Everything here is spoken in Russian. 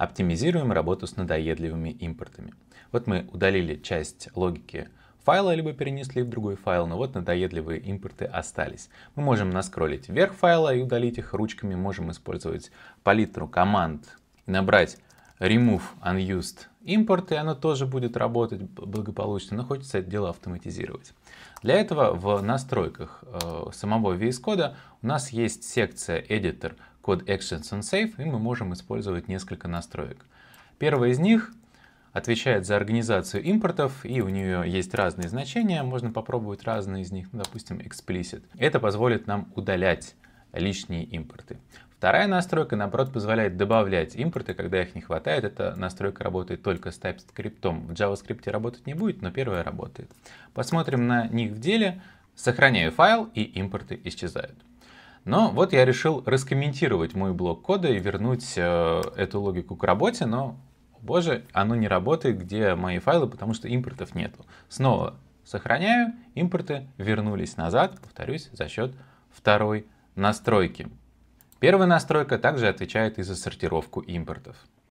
оптимизируем работу с надоедливыми импортами. Вот мы удалили часть логики файла, либо перенесли в другой файл, но вот надоедливые импорты остались. Мы можем наскролить вверх файла и удалить их ручками, можем использовать палитру команд, набрать remove unused импорт, и оно тоже будет работать благополучно, но хочется это дело автоматизировать. Для этого в настройках э, самого VS Code у нас есть секция Editor под Actions and Save, и мы можем использовать несколько настроек. Первая из них отвечает за организацию импортов, и у нее есть разные значения, можно попробовать разные из них, ну, допустим, explicit. Это позволит нам удалять лишние импорты. Вторая настройка, наоборот, позволяет добавлять импорты, когда их не хватает. Эта настройка работает только с TypeScript. В JavaScript работать не будет, но первая работает. Посмотрим на них в деле. Сохраняю файл, и импорты исчезают. Но вот я решил раскомментировать мой блок кода и вернуть э, эту логику к работе, но, боже, оно не работает, где мои файлы, потому что импортов нету. Снова сохраняю, импорты вернулись назад, повторюсь, за счет второй настройки. Первая настройка также отвечает и за сортировку импортов.